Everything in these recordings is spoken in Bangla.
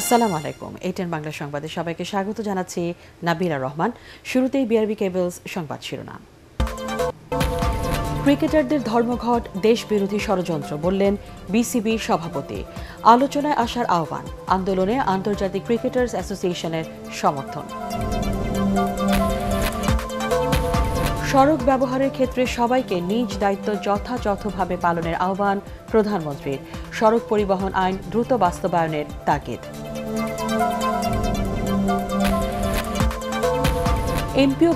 আসসালামু আলাইকুম এটেন বাংলা সংবাদে সবাইকে স্বাগত জানাচ্ছি নাবিরা রহমান শুরুতেই বিআরবি কেবলস সংবাদ শিরোনাম ক্রিকেটারদের ধর্মঘট দেশ বিরোধী ষড়যন্ত্র বললেন বিসিবি সভাপতি আলোচনায় আসার আহ্বান আন্দোলনে আন্তর্জাতিক ক্রিকেটার্স অ্যাসোসিয়েশনের সমর্থন সড়ক ব্যবহারের ক্ষেত্রে সবাইকে নিজ দায়িত্ব যথাযথভাবে পালনের আহ্বান প্রধানমন্ত্রীর সড়ক পরিবহন আইন দ্রুত বাস্তবায়নের তাগিদ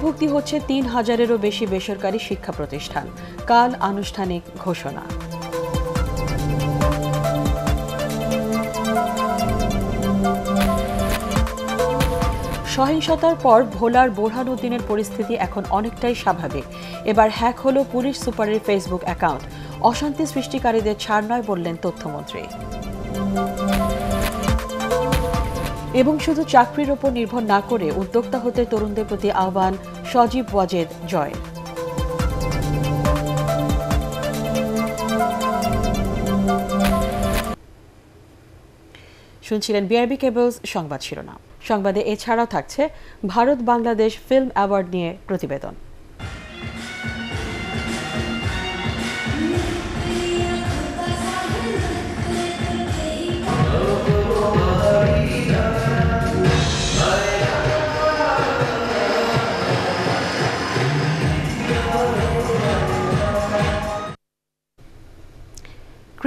ভুক্তি হচ্ছে তিন হাজারেরও বেশি বেসরকারি শিক্ষা প্রতিষ্ঠান কাল আনুষ্ঠানিক ঘোষণা সহিংসতার পর ভোলার বোরহানুদ্দিনের পরিস্থিতি এখন অনেকটাই স্বাভাবিক এবার হ্যাক হলো পুলিশ সুপারের ফেসবুক অ্যাকাউন্ট অশান্তি সৃষ্টিকারীদের ছাড় নয় বললেন তথ্যমন্ত্রী এবং শুধু চাকরির ওপর নির্ভর না করে উদ্যোক্তা হতে তরুণদের প্রতি আহ্বান সজীব ওয়াজেদ জয় শুনছিলেন বিআরবি কেবলস সংবাদ শিরোনাম সংবাদে এছাড়াও থাকছে ভারত বাংলাদেশ ফিল্ম অ্যাওয়ার্ড নিয়ে প্রতিবেদন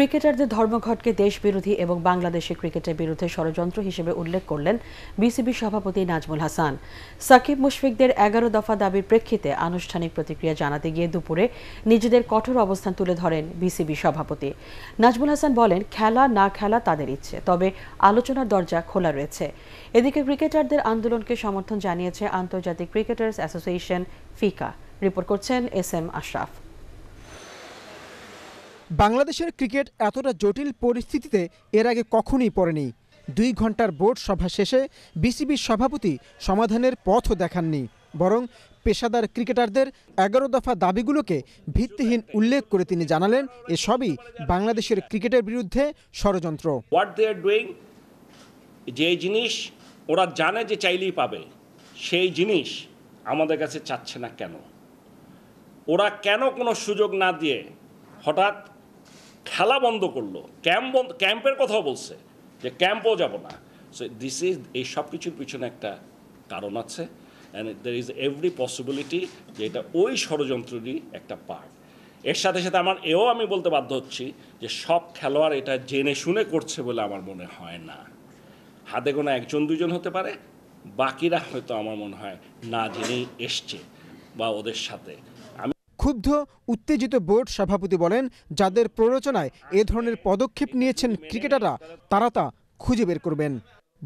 ক্রিকেটারদের ধর্মঘটকে দেশবিরোধী এবং বাংলাদেশে ক্রিকেটের বিরুদ্ধে ষড়যন্ত্র হিসেবে উল্লেখ করলেন বিসিবি সভাপতি নাজমুল হাসান সাকিব মুশফিকদের এগারো দফা দাবির প্রেক্ষিতে আনুষ্ঠানিক প্রতিক্রিয়া জানাতে গিয়ে দুপুরে নিজেদের কঠোর অবস্থান তুলে ধরেন বিসিবি সভাপতি নাজমুল হাসান বলেন খেলা না খেলা তাদের ইচ্ছে তবে আলোচনার দরজা খোলা রয়েছে এদিকে ক্রিকেটারদের আন্দোলনকে সমর্থন জানিয়েছে আন্তর্জাতিক ক্রিকেটার্স অ্যাসোসিয়েশন ফিকা রিপোর্ট করছেন এস এম আশরাফ বাংলাদেশের ক্রিকেট এতটা জটিল পরিস্থিতিতে এর আগে কখনই পড়েনি দুই ঘন্টার বোর্ড সভা শেষে বিসিবির সভাপতি সমাধানের পথও দেখাননি বরং পেশাদার ক্রিকেটারদের এগারো দফা দাবিগুলোকে ভিত্তিহীন উল্লেখ করে তিনি জানালেন এসবই বাংলাদেশের ক্রিকেটের বিরুদ্ধে ষড়যন্ত্র হোয়াট দে আর ডুইং যে জিনিস ওরা জানে যে চাইলেই পাবে সেই জিনিস আমাদের কাছে চাচ্ছে না কেন ওরা কেন কোনো সুযোগ না দিয়ে হঠাৎ খেলা বন্ধ করলো ক্যাম্প বন্ধ ক্যাম্পের কথাও বলছে যে ক্যাম্পও যাব না সো দিস ইজ এই সব কিছুর পিছনে একটা কারণ আছে and there is every possibility যে এটা ওই ষড়যন্ত্রেরই একটা পার্ট এর সাথে সাথে আমার এও আমি বলতে বাধ্য হচ্ছি যে সব খেলোয়াড় এটা জেনে শুনে করছে বলে আমার মনে হয় না হাতে গোনা একজন দুজন হতে পারে বাকিরা হয়তো আমার মনে হয় না জেনেই এসছে বা ওদের সাথে ক্ষুব্ধ উত্তেজিত বোর্ড সভাপতি বলেন যাদের প্ররোচনায় এ ধরনের পদক্ষেপ নিয়েছেন ক্রিকেটাররা তারা তা খুঁজে বের করবেন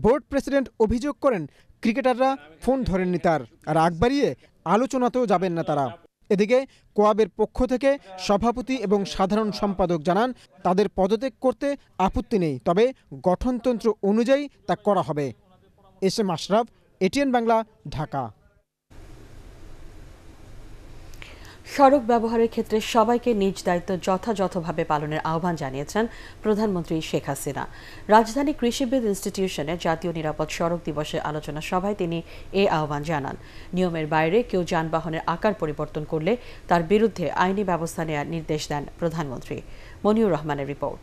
বোর্ড প্রেসিডেন্ট অভিযোগ করেন ক্রিকেটাররা ফোন ধরেননি তার আর আগ বাড়িয়ে আলোচনাতেও যাবেন না তারা এদিকে কোয়াবের পক্ষ থেকে সভাপতি এবং সাধারণ সম্পাদক জানান তাদের পদত্যাগ করতে আপত্তি নেই তবে গঠনতন্ত্র অনুযায়ী তা করা হবে S M Ashraf ATN Bangla Dhaka সড়ক ব্যবহারের ক্ষেত্রে সবাইকে নিজ দায়িত্ব যথাযথভাবে পালনের আহ্বান জানিয়েছেন প্রধানমন্ত্রী শেখ হাসিনা রাজধানী কৃষিবিদ ইনস্টিটিউশনে জাতীয় নিরাপদ সড়ক দিবসের আলোচনা সভায় তিনি এ আহ্বান জানান নিয়মের বাইরে কেউ যানবাহনের আকার পরিবর্তন করলে তার বিরুদ্ধে আইনি ব্যবস্থা নেওয়ার নির্দেশ দেন প্রধানমন্ত্রী মনিউর রহমানের রিপোর্ট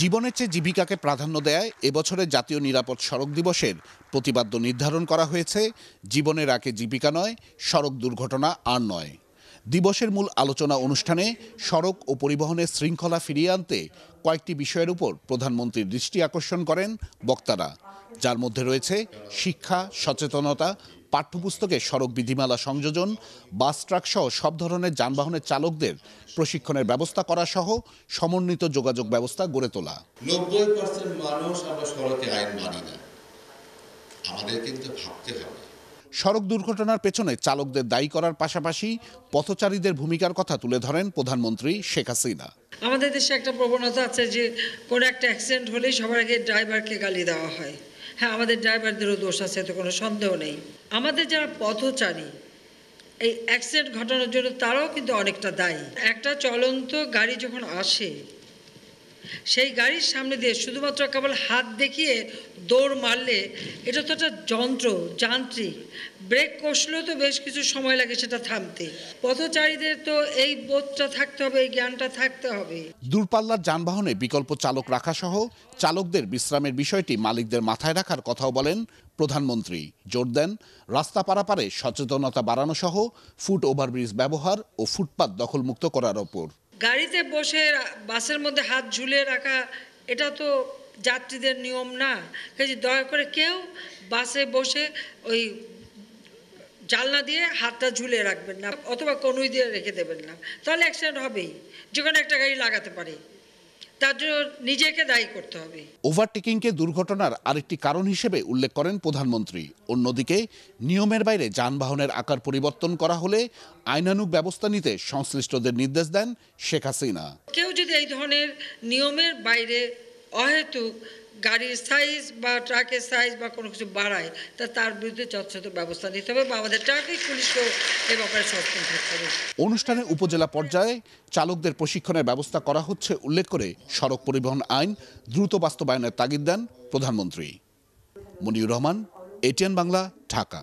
জীবনের চেয়ে জীবিকাকে প্রাধান্য দেয় এবছরের জাতীয় নিরাপদ সড়ক দিবসের প্রতিপাদ্য নির্ধারণ করা হয়েছে জীবনের আগে জীবিকা নয় সড়ক দুর্ঘটনা আর নয় দিবসের মূল আলোচনা অনুষ্ঠানে সড়ক ও পরিবহনের শৃঙ্খলা ফিরিয়ে আনতে কয়েকটি বিষয়ের উপর প্রধানমন্ত্রীর দৃষ্টি আকর্ষণ করেন বক্তারা যার মধ্যে রয়েছে শিক্ষা সচেতনতা পাঠ্যপুস্তকে সড়ক বিধিমালা সংযোজন বাস ট্রাক সহ সব ধরনের যানবাহনের চালকদের প্রশিক্ষণের ব্যবস্থা করা সহ সমন্বিত যোগাযোগ ব্যবস্থা গড়ে তোলা নব্বই পার্সেন্ট মানুষ আমরা সড়কে আইন মানি না আমাদের কিন্তু ভাবতে হবে সড়ক দুর্ঘটনার পেছনে চালকদের দায়ী করার পাশাপাশি পথচারীদের ভূমিকার কথা তুলে ধরেন প্রধানমন্ত্রী শেখ হাসিনা আমাদের দেশে একটা প্রবণতা আছে যে কোনো একটা অ্যাক্সিডেন্ট হলেই সবার আগে ড্রাইভারকে গালি দেওয়া হয় হ্যাঁ আমাদের ড্রাইভারদেরও দোষ আছে তো কোনো সন্দেহ নেই আমাদের যারা পথচারী এই অ্যাক্সিডেন্ট ঘটানোর জন্য তারাও কিন্তু অনেকটা দায়ী একটা চলন্ত গাড়ি যখন আসে সেই গাড়ির সামনে দিয়ে শুধুমাত্র কেবল হাত দেখিয়ে দৌড় মারলে এটা তো একটা যন্ত্র যান্ত্রিক ব্রেক কষলেও তো বেশ কিছু সময় লাগে সেটা থামতে পথচারীদের তো এই বোধটা থাকতে হবে এই জ্ঞানটা থাকতে হবে দূরপাল্লার যানবাহনে বিকল্প চালক রাখা সহ চালকদের বিশ্রামের বিষয়টি মালিকদের মাথায় রাখার কথাও বলেন প্রধানমন্ত্রী জোর দেন রাস্তা পারাপারে সচেতনতা বাড়ানো সহ ফুট ওভারব্রিজ ব্যবহার ও ফুটপাত দখলমুক্ত করার ওপর গাড়িতে বসে বাসের মধ্যে হাত ঝুলিয়ে রাখা এটা তো যাত্রীদের নিয়ম না কাজে দয়া করে কেউ বাসে বসে ওই জালনা দিয়ে হাতটা ঝুলে রাখবেন না অথবা কনুই দিয়ে রেখে দেবেন না তাহলে অ্যাক্সিডেন্ট হবেই যে কোনো একটা গাড়ি লাগাতে পারে তার জন্য নিজেকে দায়ী করতে হবে ওভারটেকিংকে দুর্ঘটনার আরেকটি কারণ হিসেবে উল্লেখ করেন প্রধানমন্ত্রী অন্যদিকে নিয়মের বাইরে যানবাহনের আকার পরিবর্তন করা হলে আইনানুগ ব্যবস্থা নিতে সংশ্লিষ্টদের নির্দেশ দেন শেখ হাসিনা কেউ যদি এই ধরনের নিয়মের বাইরে অহেতুক গাড়ির সাইজ বা ট্রাকের সাইজ বা কোনো কিছু বাড়ায় তা তার বিরুদ্ধে যথাযথ ব্যবস্থা নিতে হবে বা আমাদের ট্রাফিক পুলিশকেও এ ব্যাপারে সচেতন থাকতে হবে অনুষ্ঠানে উপজেলা পর্যায়ে চালকদের প্রশিক্ষণের ব্যবস্থা করা হচ্ছে উল্লেখ করে সড়ক পরিবহন আইন দ্রুত বাস্তবায়নের তাগিদ দেন প্রধানমন্ত্রী মনিউর রহমান এটিএন বাংলা ঢাকা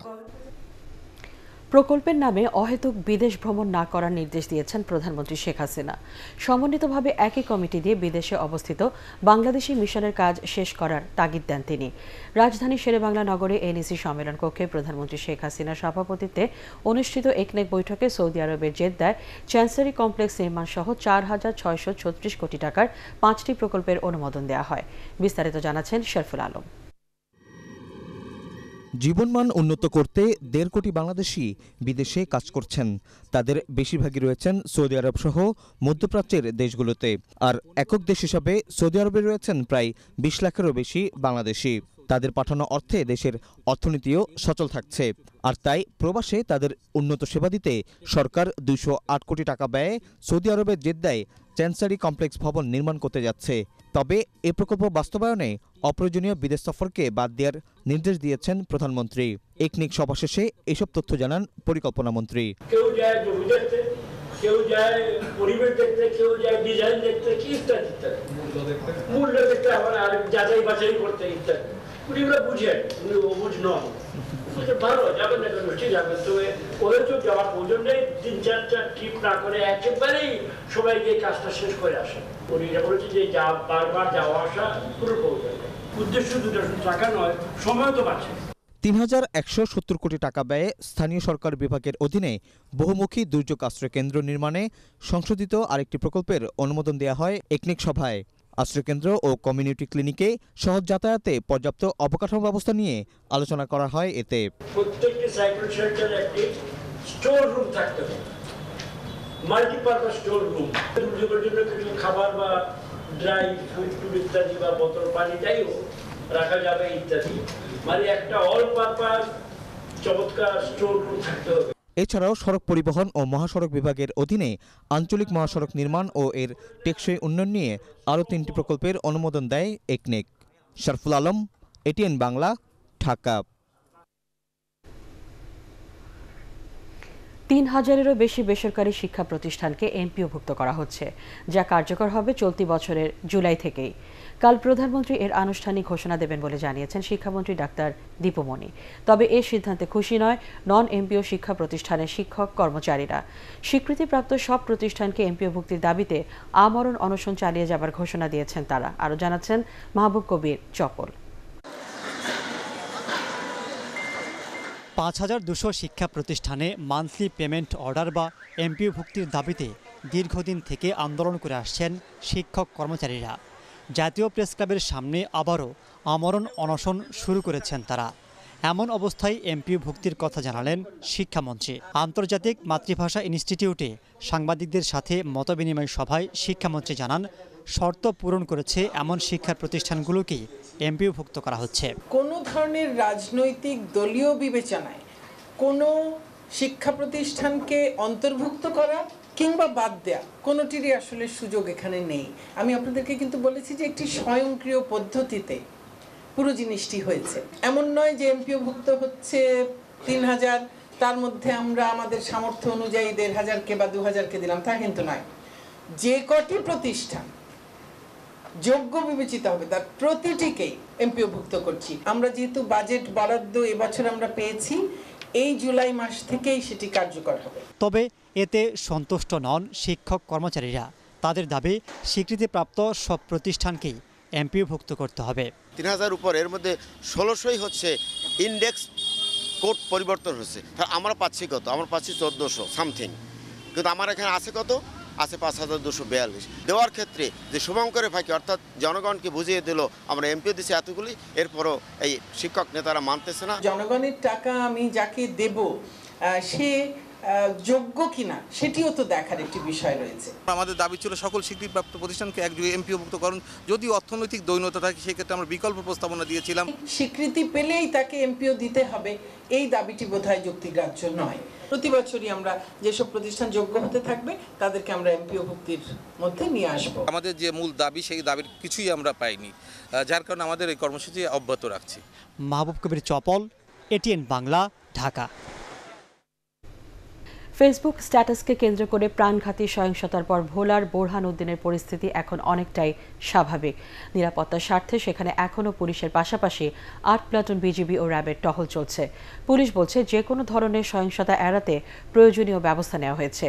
প্রকল্পের নামে অহেতুক বিদেশ ভ্রমণ না করার নির্দেশ দিয়েছেন প্রধানমন্ত্রী শেখ হাসিনা সমন্বিতভাবে একই কমিটি দিয়ে বিদেশে অবস্থিত বাংলাদেশি মিশনের কাজ শেষ করার তাগিদ দেন তিনি রাজধানী শেরেবাংলা নগরে এনএসি সম্মেলন কক্ষে প্রধানমন্ত্রী শেখ হাসিনার সভাপতিত্বে অনুষ্ঠিত একনেক বৈঠকে সৌদি আরবের জেদ্দায় চ্যান্সারি কমপ্লেক্স নির্মাণ সহ চার হাজার ছয়শো ছত্রিশ কোটি টাকার পাঁচটি প্রকল্পের অনুমোদন দেওয়া হয় বিস্তারিত জানাচ্ছেন শরফুল আলম জীবনমান উন্নত করতে দেড় কোটি বাংলাদেশি বিদেশে কাজ করছেন তাদের বেশিরভাগই রয়েছেন সৌদি আরব সহ মধ্যপ্রাচ্যের দেশগুলোতে আর একক দেশ হিসাবে সৌদি আরবে রয়েছেন প্রায় বিশ লাখেরও বেশি বাংলাদেশি তাদের পাঠানো অর্থে দেশের অর্থনীতিও সচল থাকছে আর তাই প্রবাসে তাদের উন্নত সেবা দিতে সরকার দুইশো কোটি টাকা ব্যয়ে সৌদি আরবের জেদ্দায় চ্যান্সারি কমপ্লেক্স ভবন নির্মাণ করতে যাচ্ছে তবে এ প্রকল্প বাস্তবায়নে অপ্রয়োজনীয় বিদেশ সফরকে বাদ দেওয়ার নির্দেশ দিয়েছেন প্রধানমন্ত্রী একনিক সভা শেষে এসব তথ্য জানান পরিকল্পনা মন্ত্রী সবাইকে কাজটা শেষ করে আসে উনিরা বলছে যে যা বারবার যাওয়া আসা পুরো প্রয়োজন উদ্দেশ্য দুটো টাকা নয় সময় তো বাঁচে তিন হাজার একশো সত্তর কোটি টাকা ব্যয়ে স্থানীয় সরকার বিভাগের অধীনে বহুমুখী দুর্যোগ আশ্রয় কেন্দ্র নির্মাণে সংশোধিত আরেকটি প্রকল্পের অনুমোদন দেওয়া হয় একনিক সভায় আশ্রয়কেন্দ্র ও কমিউনিটি ক্লিনিকে সহজ যাতায়াতে পর্যাপ্ত অবকাঠামো ব্যবস্থা নিয়ে আলোচনা করা হয় এতে প্রত্যেকটি একটি স্টোর রুম থাকতে হবে স্টোর রুম দুর্যোগের জন্য কিছু খাবার বা ড্রাই ফুড ইত্যাদি বা বোতল পানি যাই রাখা যাবে ইত্যাদি মানে একটা অল পারপাস চমৎকার স্টোর রুম থাকতে হবে এছাড়াও সড়ক পরিবহন ও মহাসড়ক বিভাগের অধীনে আঞ্চলিক মহাসড়ক নির্মাণ ও এর টেকসই উন্নয়ন নিয়ে আরও তিনটি প্রকল্পের অনুমোদন দেয় একনেক শরফুল আলম এটিএন বাংলা ঢাকা তিন হাজারেরও বেশি বেসরকারি শিক্ষা প্রতিষ্ঠানকে এমপিওভুক্ত করা হচ্ছে যা কার্যকর হবে চলতি বছরের জুলাই থেকেই কাল প্রধানমন্ত্রী এর আনুষ্ঠানিক ঘোষণা দেবেন বলে জানিয়েছেন শিক্ষামন্ত্রী ডাক্তার দীপমণি তবে এ সিদ্ধান্তে খুশি নয় নন এমপিও শিক্ষা প্রতিষ্ঠানের শিক্ষক কর্মচারীরা স্বীকৃতিপ্রাপ্ত সব প্রতিষ্ঠানকে এমপিওভুক্তির দাবিতে আমরণ অনশন চালিয়ে যাবার ঘোষণা দিয়েছেন তারা আরও জানাচ্ছেন মাহবুব কবির চপল পাঁচ হাজার দুশো শিক্ষা প্রতিষ্ঠানে মান্থলি পেমেন্ট অর্ডার বা এমপিও ভুক্তির দাবিতে দীর্ঘদিন থেকে আন্দোলন করে আসছেন শিক্ষক কর্মচারীরা জাতীয় প্রেস ক্লাবের সামনে আবারও আমরণ অনশন শুরু করেছেন তারা এমন অবস্থায় এমপিও ভুক্তির কথা জানালেন শিক্ষামন্ত্রী আন্তর্জাতিক মাতৃভাষা ইনস্টিটিউটে সাংবাদিকদের সাথে মতবিনিময় সভায় শিক্ষামন্ত্রী জানান শর্ত পূরণ করেছে এমন শিক্ষা প্রতিষ্ঠানগুলোকেই এমপিওভুক্ত করা হচ্ছে কোনো ধরনের রাজনৈতিক দলীয় বিবেচনায় কোনো শিক্ষা প্রতিষ্ঠানকে অন্তর্ভুক্ত করা কিংবা বাদ দেয়া কোনোটিরই আসলে সুযোগ এখানে নেই আমি আপনাদেরকে কিন্তু বলেছি যে একটি স্বয়ংক্রিয় পদ্ধতিতে পুরো জিনিসটি হয়েছে এমন নয় যে এমপিওভুক্ত হচ্ছে তিন হাজার তার মধ্যে আমরা আমাদের সামর্থ্য অনুযায়ী দেড় হাজারকে বা দু হাজারকে দিলাম তা কিন্তু নয় যে কটি প্রতিষ্ঠান যোগ্য বিবেচিত হবে তার প্রতিটিকেই এমপিওভুক্ত করছি আমরা যেহেতু বাজেট বরাদ্দ এবছর আমরা পেয়েছি এই জুলাই মাস থেকেই সেটি কার্যকর হবে তবে এতে সন্তুষ্ট নন শিক্ষক কর্মচারীরা তাদের দাবি স্বীকৃতিপ্রাপ্ত সব প্রতিষ্ঠানকেই এমপিওভুক্ত করতে হবে তিন হাজার উপর এর মধ্যে ষোলোশোই হচ্ছে ইন্ডেক্স কোড পরিবর্তন হচ্ছে আমরা পাচ্ছি কত আমরা পাচ্ছি চোদ্দোশো সামথিং কিন্তু আমার এখানে আছে কত আছে পাঁচ হাজার দুশো বিয়াল্লিশ দেওয়ার ক্ষেত্রে যে শুভঙ্করের ফাঁকি অর্থাৎ জনগণকে বুঝিয়ে দিল আমরা এমপি দিচ্ছি এতগুলি এরপরও এই শিক্ষক নেতারা মানতেছে না জনগণের টাকা আমি যাকে দেব সে যোগ্য কিনা সেটিও তো দেখার একটি বিষয় রয়েছে আমাদের দাবি ছিল সকল স্বীকৃতিপ্রাপ্ত প্রতিষ্ঠানকে একযোগে করুন যদি অর্থনৈতিক দৈন্যতা থাকে সেক্ষেত্রে আমরা বিকল্প প্রস্তাবনা দিয়েছিলাম স্বীকৃতি পেলেই তাকে এমপিও দিতে হবে এই দাবিটি বোধহয় যুক্তিগ্রাহ্য নয় প্রতি বছরই আমরা যেসব প্রতিষ্ঠান যোগ্য হতে থাকবে তাদেরকে আমরা এমপিও ভুক্তির মধ্যে নিয়ে আসব আমাদের যে মূল দাবি সেই দাবির কিছুই আমরা পাইনি যার কারণে আমাদের এই কর্মসূচি অব্যাহত রাখছি মাহবুব কবির চপল এটিএন বাংলা ঢাকা ফেসবুক স্ট্যাটাসকে কেন্দ্র করে প্রাণঘাতী সহিংসতার পর ভোলার বোরহান উদ্দিনের পরিস্থিতি এখন অনেকটাই স্বাভাবিক নিরাপত্তার স্বার্থে সেখানে এখনও পুলিশের পাশাপাশি আট প্লাটুন বিজিবি ও র্যাবের টহল চলছে পুলিশ বলছে যে কোনো ধরনের সহিংসতা এড়াতে প্রয়োজনীয় ব্যবস্থা নেওয়া হয়েছে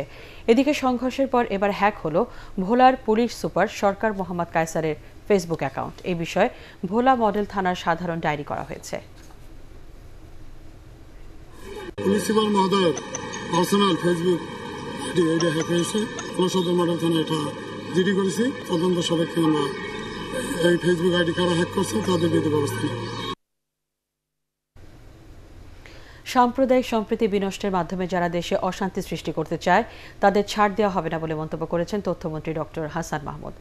এদিকে সংঘর্ষের পর এবার হ্যাক হলো ভোলার পুলিশ সুপার সরকার মোহাম্মদ কায়সারের ফেসবুক অ্যাকাউন্ট এ বিষয়ে ভোলা মডেল থানার সাধারণ ডায়েরি করা হয়েছে পার্সোনাল ফেসবুক আইডি এটা হ্যাক হয়েছে আমরা মডেল এটা জিডি করেছি তদন্ত সাপেক্ষে আমরা এই ফেসবুক আইডি কারা হ্যাক করছে তাদের বিরুদ্ধে ব্যবস্থা সাম্প্রদায়িক সম্প্রীতি বিনষ্টের মাধ্যমে যারা দেশে অশান্তি সৃষ্টি করতে চায় তাদের ছাড় দেওয়া হবে না বলে মন্তব্য করেছেন তথ্যমন্ত্রী ডক্টর হাসান মাহমুদ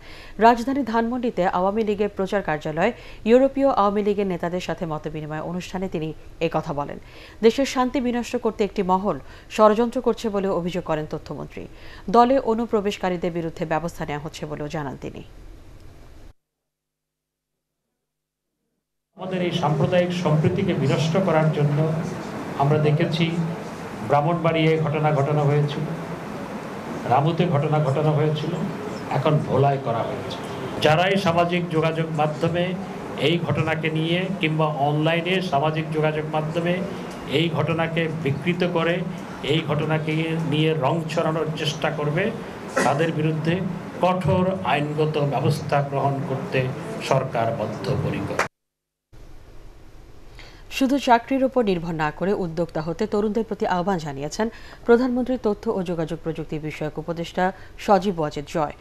রাজধানী ধানমন্ডিতে আওয়ামী লীগের প্রচার কার্যালয় ইউরোপীয় আওয়ামী লীগের নেতাদের সাথে মত বিনিময় অনুষ্ঠানে তিনি কথা বলেন দেশের শান্তি বিনষ্ট করতে একটি মহল ষড়যন্ত্র করছে বলে অভিযোগ করেন তথ্যমন্ত্রী দলে অনুপ্রবেশকারীদের বিরুদ্ধে ব্যবস্থা নেওয়া হচ্ছে বলেও জানান তিনি আমাদের এই সাম্প্রদায়িক সম্প্রীতিকে বিনষ্ট করার জন্য আমরা দেখেছি ব্রাহ্মণবাড়িয়ে ঘটনা ঘটনা হয়েছিল রামুতে ঘটনা ঘটনা হয়েছিল এখন ভোলায় করা হয়েছে যারাই সামাজিক যোগাযোগ মাধ্যমে এই ঘটনাকে নিয়ে কিংবা অনলাইনে সামাজিক যোগাযোগ মাধ্যমে এই ঘটনাকে বিকৃত করে এই ঘটনাকে নিয়ে রং ছড়ানোর চেষ্টা করবে তাদের বিরুদ্ধে কঠোর আইনগত ব্যবস্থা গ্রহণ করতে সরকার বদ্ধপরিকর শুধু চাকরির উপর নির্ভর না করে উদ্যোক্তা হতে তরুণদের প্রতি আহ্বান জানিয়েছেন প্রধানমন্ত্রীর তথ্য ও যোগাযোগ প্রযুক্তি বিষয়ক উপদেষ্টা সজীব ওয়াজেদ জয়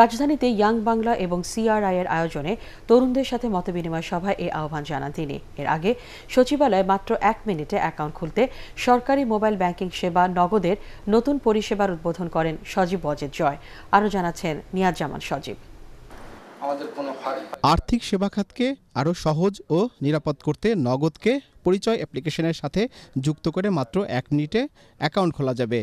রাজধানীতে ইয়াং বাংলা এবং সিআরআই এর আয়োজনে তরুণদের সাথে মতবিনিময় সভায় এই আহ্বান জানান তিনি এর আগে সচিবালয়ে মাত্র এক মিনিটে অ্যাকাউন্ট খুলতে সরকারি মোবাইল ব্যাংকিং সেবা নগদের নতুন পরিষেবার উদ্বোধন করেন সজীব ওয়াজেদ জয় আরও জানাচ্ছেন নিয়াজ জামান সজীব আর্থিক সেবা খাতকে আরও সহজ ও নিরাপদ করতে নগদকে পরিচয় অ্যাপ্লিকেশনের সাথে যুক্ত করে মাত্র এক মিনিটে অ্যাকাউন্ট খোলা যাবে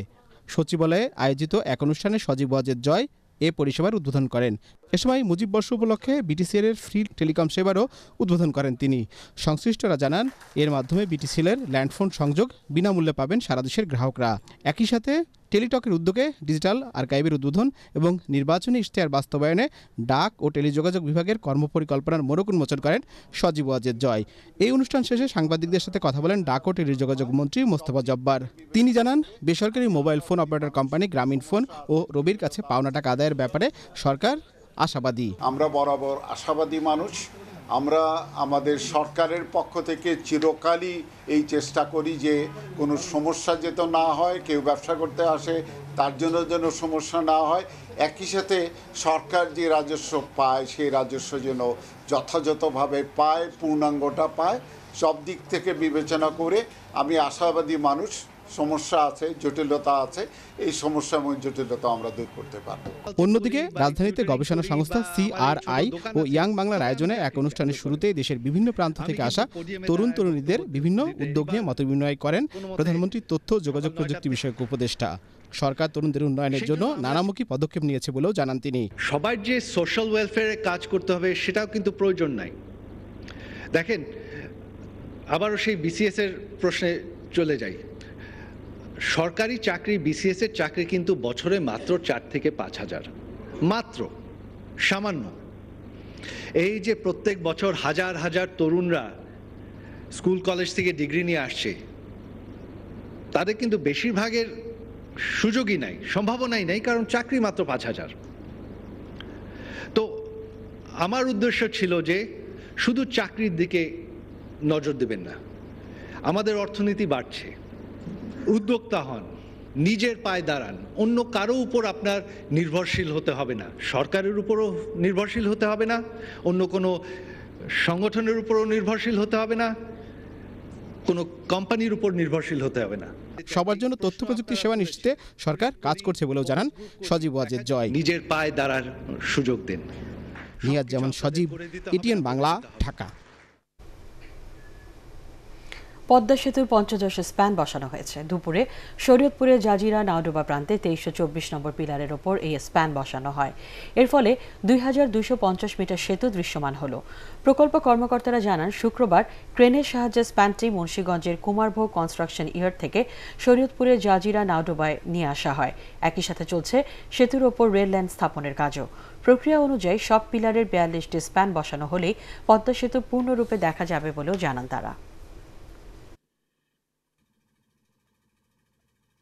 সচিবালয়ে আয়োজিত এক অনুষ্ঠানে সজীব ওয়াজেদ জয় এ পরিষেবার উদ্বোধন করেন এ সময় বর্ষ উপলক্ষে বিটিসিএল এর ফ্রি টেলিকম সেবারও উদ্বোধন করেন তিনি সংশ্লিষ্টরা জানান এর মাধ্যমে বিটিসিএল এর ল্যান্ডফোন সংযোগ বিনামূল্যে পাবেন সারা দেশের গ্রাহকরা একই সাথে টেলিটকের উদ্যোগে ডিজিটাল আর্কাইভের উদ্বোধন এবং নির্বাচনী ইশতেহার বাস্তবায়নে ডাক ও টেলিযোগাযোগ বিভাগের কর্মপরিকল্পনার মোরক উন্মোচন করেন সজীব ওয়াজেদ জয় এই অনুষ্ঠান শেষে সাংবাদিকদের সাথে কথা বলেন ডাক ও টেলিযোগাযোগ মন্ত্রী মোস্তফা জব্বার তিনি জানান বেসরকারি mobile phone operator company Grameen phone ও রবির কাছে পাওনা টাকা আদায়ের ব্যাপারে সরকার আশাবাদী আমরা বরাবর আশাবাদী মানুষ আমরা আমাদের সরকারের পক্ষ থেকে চিরকালই এই চেষ্টা করি যে কোনো সমস্যা যেন না হয় কেউ ব্যবসা করতে আসে তার জন্য যেন সমস্যা না হয় একই সাথে সরকার যে রাজস্ব পায় সেই রাজস্ব যেন যথাযথভাবে পায় পূর্ণাঙ্গটা পায় সব দিক থেকে বিবেচনা করে আমি আশাবাদী মানুষ সমস্যা আছে জটিলতা আছে এই সমস্যাময় জটিলতা আমরা দূর করতে পারব অন্যদিকে রাজধানীতে গবেষণা সংস্থা সিআরআই ও ইয়াং বাংলার আয়োজনে এক অনুষ্ঠানের শুরুতে দেশের বিভিন্ন প্রান্ত থেকে আসা তরুণ তরুণীদের বিভিন্ন উদ্যোগ নিয়ে মতবিনিময় করেন প্রধানমন্ত্রী তথ্য যোগাযোগ প্রযুক্তি বিষয়ক উপদেষ্টা সরকার তরুণদের উন্নয়নের জন্য নানামুখী পদক্ষেপ নিয়েছে বলেও জানান তিনি সবার যে সোশ্যাল ওয়েলফেয়ারে কাজ করতে হবে সেটাও কিন্তু প্রয়োজন নাই দেখেন আবারও সেই বিসিএস এর প্রশ্নে চলে যায় সরকারি চাকরি বিসিএস এর চাকরি কিন্তু বছরে মাত্র চার থেকে পাঁচ হাজার মাত্র সামান্য এই যে প্রত্যেক বছর হাজার হাজার তরুণরা স্কুল কলেজ থেকে ডিগ্রি নিয়ে আসছে তাদের কিন্তু বেশিরভাগের সুযোগই নাই সম্ভাবনাই নাই কারণ চাকরি মাত্র পাঁচ হাজার তো আমার উদ্দেশ্য ছিল যে শুধু চাকরির দিকে নজর দেবেন না আমাদের অর্থনীতি বাড়ছে উদ্যোক্তা হন নিজের পায়ে দাঁড়ান অন্য কারো উপর আপনার নির্ভরশীল হতে হবে না সরকারের উপরও নির্ভরশীল হতে হবে না অন্য কোনো সংগঠনের উপরও নির্ভরশীল হতে হবে না কোনো কোম্পানির উপর নির্ভরশীল হতে হবে না সবার জন্য তথ্য প্রযুক্তি সেবা নিশ্চিতে সরকার কাজ করছে বলেও জানান সজীব ওয়াজের জয় নিজের পায়ে দাঁড়ার সুযোগ দেন নিয়াজ যেমন সজীব এটিএন বাংলা ঢাকা পদ্মা সেতুর পঞ্চদশ স্প্যান বসানো হয়েছে দুপুরে শরীয়তপুরে জাজিরা নাওডোবা প্রান্তে তেইশশো চব্বিশ নম্বর পিলারের ওপর এই স্প্যান বসানো হয় এর ফলে দুই মিটার সেতু দৃশ্যমান হল প্রকল্প কর্মকর্তারা জানান শুক্রবার ক্রেনের সাহায্যে স্প্যানটি মুন্সীগঞ্জের কুমারভোগ কনস্ট্রাকশন ইয়ার থেকে শরীয়তপুরের জাজিরা নাওডোবায় নিয়ে আসা হয় একই সাথে চলছে সেতুর ওপর রেল লাইন স্থাপনের কাজও প্রক্রিয়া অনুযায়ী সব পিলারের বিয়াল্লিশটি স্প্যান বসানো হলেই পদ্মা সেতু পূর্ণরূপে দেখা যাবে বলেও জানান তারা